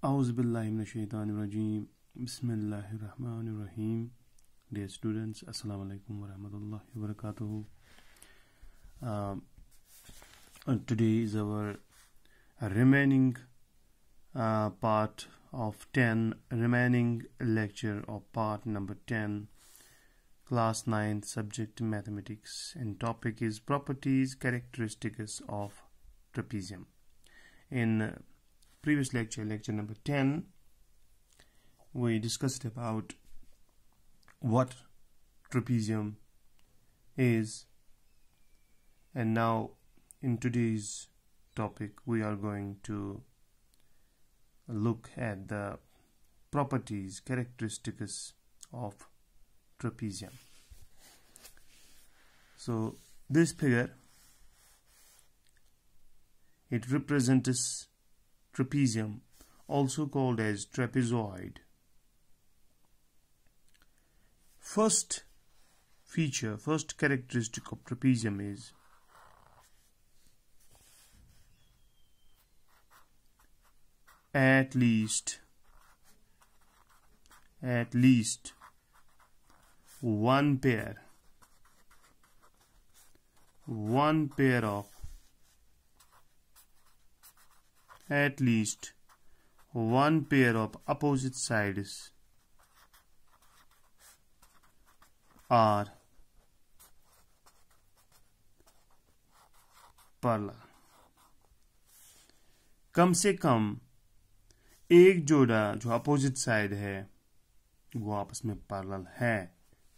Auzubillahiminashaitanirajim. Bismillahirrahmanirrahim. Dear students, Assalamu alaikum wa rahmatullahi wa barakatuhu. Uh, today is our remaining uh, part of 10, remaining lecture of part number 10, class 9, subject mathematics, and topic is properties characteristics of trapezium. In previous lecture, lecture number 10, we discussed about what trapezium is and now in today's topic we are going to look at the properties characteristics of trapezium so this figure it represents trapezium, also called as trapezoid. First feature, first characteristic of trapezium is at least at least one pair one pair of at least one pair of opposite sides are parallel. कम से कम एक जोड़ा जो opposite side है वो आपस में parallel है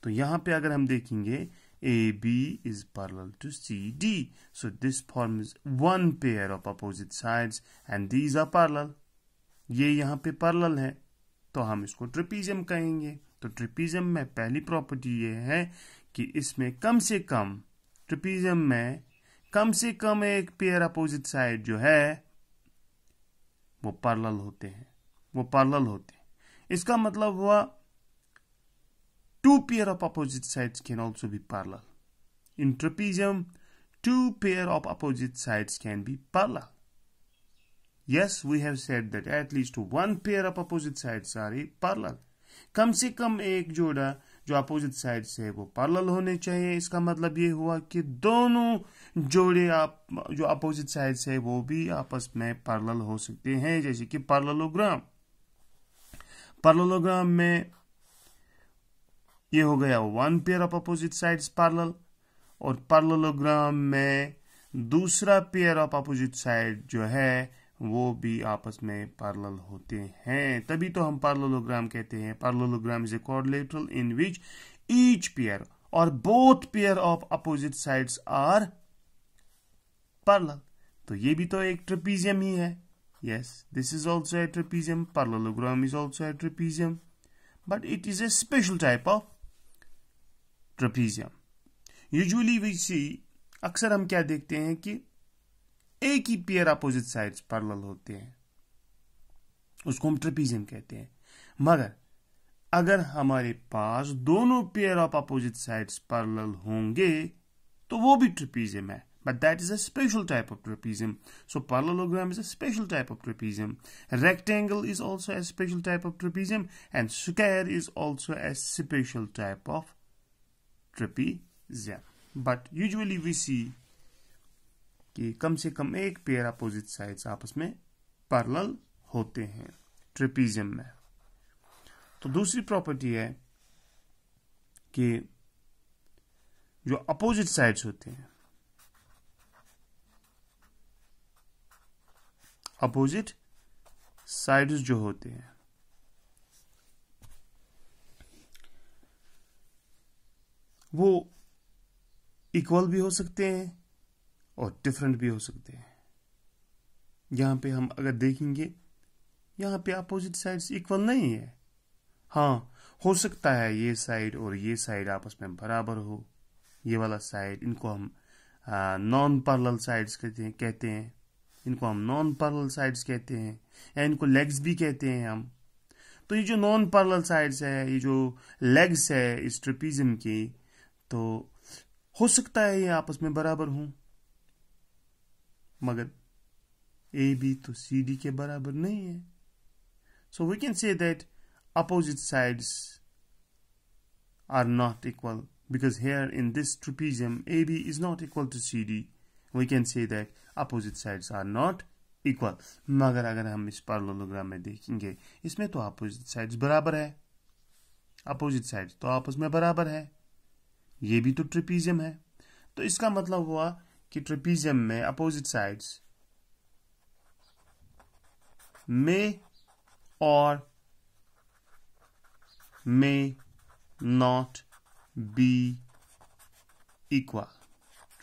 तो यहां पे अगर हम देखेंगे AB is parallel to CD. So this forms one pair of opposite sides and these are parallel. ये यहाँ पे parallel है तो हम इसको trapezium कहेंगे तो trapezium में पहली property ये है कि इसमें कम से कम trapezium में कम से कम एक pair opposite side जो है वो parallel होते हैं वो parallel होते हैं इसका मतलब हुआ two pair of opposite sides can also be parallel. In trapezium, two pair of opposite sides can be parallel. Yes, we have said that at least one pair of opposite sides are parallel. कम से कम एक जोड़ा जो opposite side से वो parallel होने चाहिए इसका मतलब ये हुआ कि दोनों जोड़े आप जो अपोजिट साइड से वो भी आपस में पार्लल हो सकते हैं जैसे कि पार्लोग्राम पार्लोग्राम में ये हो गया one pair of opposite sides parallel और पार्लोलोग्राम में दूसरा पेयर ऑफ अपोजिट साइड जो है वो भी आपस में पार्लल होते हैं तभी तो हम पार्लोलोग्राम कहते हैं parallelogram is a quadrilateral in which each pair और both pair of opposite sides are parallel तो ये भी तो एक ट्रिपीजियम ही है yes this is also a trapezium parallelogram is also a trapezium but it is a special type of trapezium usually we see अक्सर हम क्या देखते हैं कि एक ही पेयर अपोजिट साइड पर्ल होते हैं उसको हम ट्रपीजियम कहते हैं मगर अगर हमारे पास दोनों pair of opposite sides parallel होंगे तो वो भी ट्रपीजियम है but that is a special type of trapezium so parallelogram is a special type of trapezium rectangle is also a special type of trapezium and square is also a special type of trapezium but usually we see कि कम से कम एक pair opposite sides आपस में parallel होते हैं trapezium में तो दूसरी प्रॉपर्टी है कि जो अपोजिट साइड्स होते हैं अपोजिट साइड्स जो होते हैं वो इक्वल भी हो सकते हैं और डिफरेंट भी हो सकते हैं यहां पे हम अगर देखेंगे यहां पे अपोजिट साइड्स इक्वल नहीं है हाँ हो सकता है ये साइड और ये साइड आपस में बराबर हो ये वाला साइड इनको हम नॉन पार्लल साइड्स कहते हैं कहते हैं इनको हम नॉन पार्लल साइड्स कहते हैं या इनको लेग्स भी कहते हैं हम तो ये जो नॉन पार्लल साइड्स है ये जो लेग्स है इस ट्रिपिज्म की तो हो सकता है ये आपस में बराबर हों मगर ए बी तो सी डी के बराबर नहीं है so we can say that opposite sides are not equal because here in this trapezium A B is not equal to C D we can say that opposite sides are not equal मगर अगर हम इस पार्लोलोग्राम में देखेंगे इसमें तो opposite sides बराबर है अपोजिट साइड्स तो आपस में बराबर है ये भी तो ट्रिपीजियम है तो इसका मतलब हुआ कि ट्रिपीजियम में अपोजिट साइड्स मे और may not be equal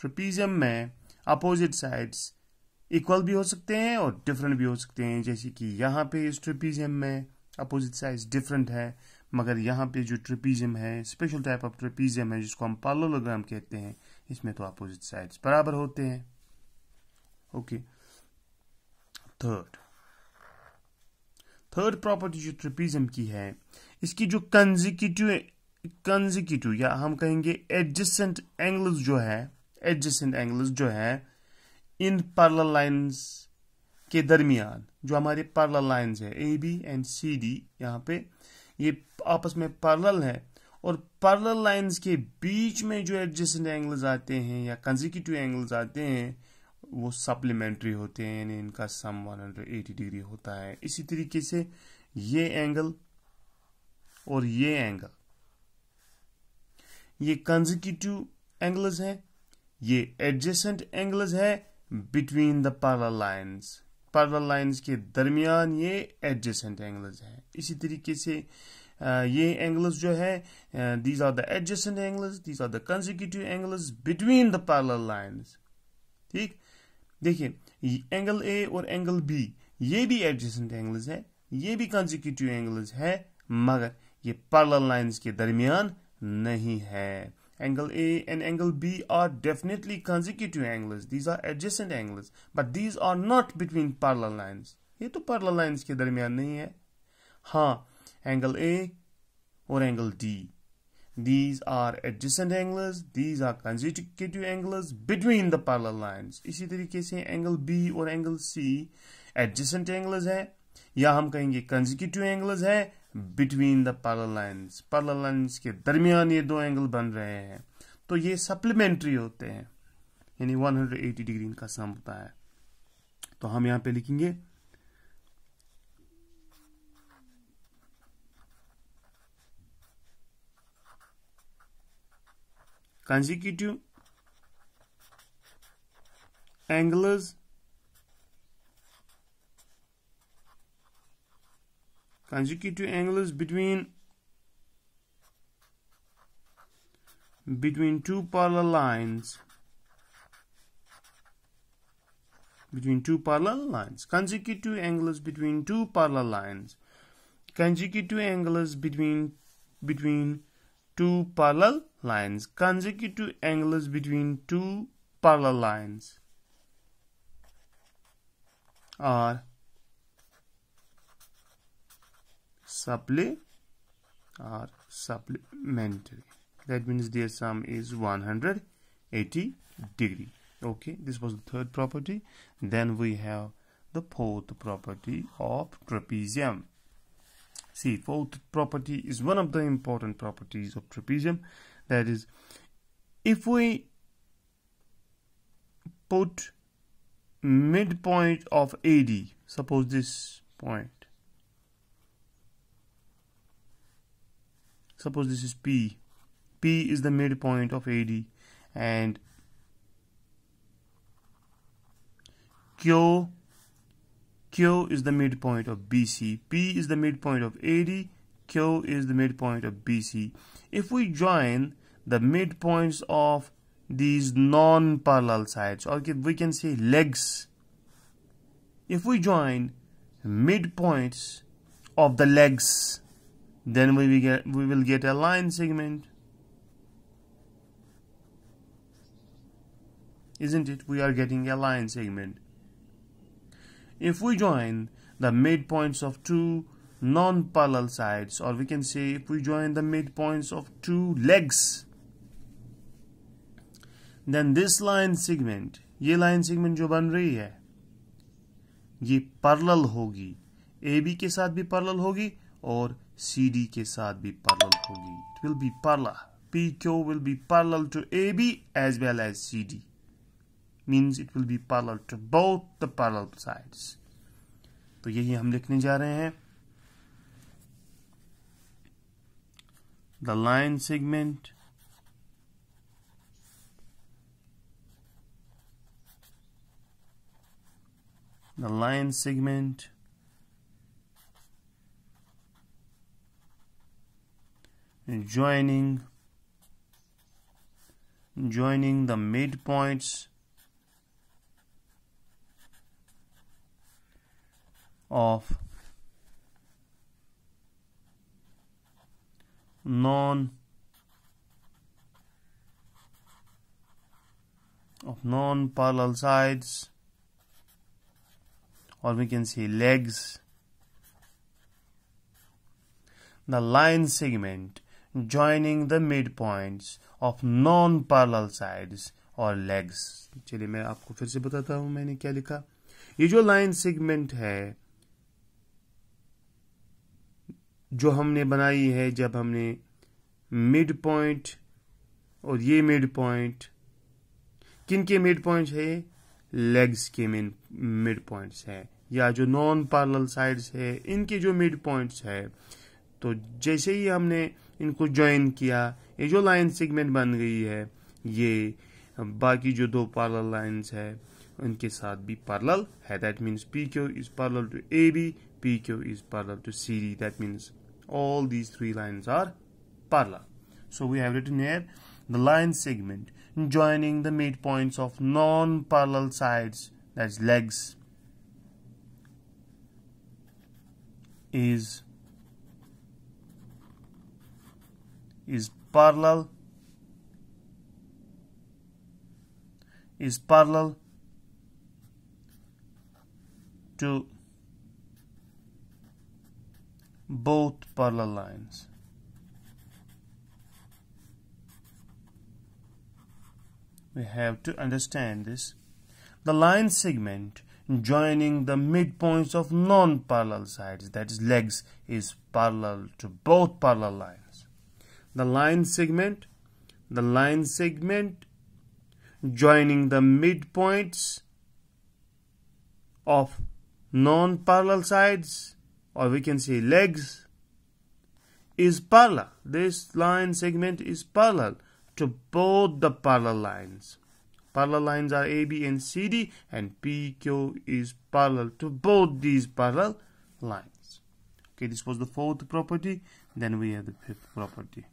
trapezium में अपोजिट साइड्स इक्वल भी हो सकते हैं और डिफरेंट भी हो सकते हैं जैसे कि यहां पे इस ट्रिपीजियम में अपोजिट साइड्स डिफरेंट है मगर यहाँ पे जो ट्रिपीज़म है स्पेशल टाइप ऑफ ट्रिपीज़म है जिसको हम पालोलोग्राम कहते हैं इसमें तो अपोजिट साइड्स बराबर होते हैं ओके थर्ड थर्ड प्रॉपर्टी जो ट्रिपीज़म की है इसकी जो कंजिक्यूटिव कंजिक्यूटिव या हम कहेंगे एडजस्टेंट एंगल्स जो है एडजस्टेंट एंगल्स जो है इन पैरेलल लाइन के दरमियान जो हमारे पैरेलल लाइन है A B and C D यहाँ पे ये आपस में पार्लल है और पार्लल लाइंस के बीच में जो एडजस्टेंट एंगल्स आते हैं या कंजिक्यूटिव एंगल्स आते हैं वो सप्लीमेंट्री होते हैं यानी इनका सम 180 डिग्री होता है इसी तरीके से ये एंगल और ये एंगल ये कंजिक्यूटिव एंगल्स हैं ये एडजेसेंट एंगल्स है between the parallel lines parallel lines के दरमियान ये एडजेसेंट एंगल्स हैं इसी तरीके से ये एंगल्स जो है these are the adjacent angles these are the consecutive angles between the parallel lines ठीक देखिए एंगल ए और एंगल बी ये भी एडजेसेंट एंगल्स है ये भी कंजिक्यूटिव एंगल्स है मगर ये पैरल लाइंस के दरमियान नहीं है Angle A and angle B are definitely consecutive angles. These are adjacent angles. But these are not between parallel lines. ये तो parallel lines के दरमियान नहीं है हाँ angle A और angle D. These are adjacent angles. These are consecutive angles between the parallel lines. इसी तरीके से angle B और angle C adjacent angles हैं या हम कहेंगे consecutive angles हैं between the parallel lines parallel lines के दरमियान ये दो एंगल बन रहे हैं तो ये सप्लीमेंट्री होते हैं यानी 180 डिग्री इनका सम होता है तो हम यहां पे लिखेंगे consecutive angles consecutive angles between between two parallel lines between two parallel lines consecutive angles between two parallel lines consecutive angles between between two parallel lines consecutive angles between two parallel lines are supply or supplementary that means their sum is 180 degree okay this was the third property then we have the fourth property of trapezium see fourth property is one of the important properties of trapezium that is if we put midpoint of AD suppose this point suppose this is P P is the midpoint of AD and Q Q is the midpoint of BC P is the midpoint of AD Q is the midpoint of BC if we join the midpoints of these non-parallel sides or we can say legs if we join midpoints of the legs then we will get we will get a line segment isn't it we are getting a line segment if we join the midpoints of two non-parallel sides or we can say if we join the midpoints of two legs then this line segment ये line segment jo बन रही है ये पर्लल होगी A B के साथ भी पर्लल होगी सी डी के साथ भी पैरल होगी it will be parallel P Q will be parallel to A B as well as C D means it will be parallel to both the parallel sides तो यही हम लिखने जा रहे हैं the line segment the line segment joining joining the midpoints of non of non parallel sides or we can say legs the line segment joining the midpoints of non parallel sides और legs चलिए मैं आपको फिर से बताता हूं मैंने क्या लिखा ये जो लाइन सेगमेंट है जो हमने बनाई है जब हमने मिड पॉइंट और ये मिड पॉइंट किन के मिड पॉइंट है लेग्स के मिड पॉइंट्स है या जो नॉन पार्लल साइड्स है इनके जो मिड पॉइंट्स है तो जैसे ही हमने इनको ज्वाइन किया ये जो लाइन सेगमेंट बन गई है ये बाकी जो दो पार्लर लाइंस है उनके साथ भी पार्लर है that means P Q is parallel to A B P Q is parallel to C D that means all these three lines are parallel so we have written here the line segment the mid midpoints of non parallel sides that's legs is is parallel is parallel to both parallel lines. We have to understand this. The line segment joining the midpoints of non-parallel sides, that is legs, is parallel to both parallel lines the line segment, the line segment, joining the midpoints of non-parallel sides or we can say legs is parallel. This line segment is parallel to both the parallel lines. Parallel lines are AB and CD and PQ is parallel to both these parallel lines. Okay, this was the fourth property. Then we have the fifth property.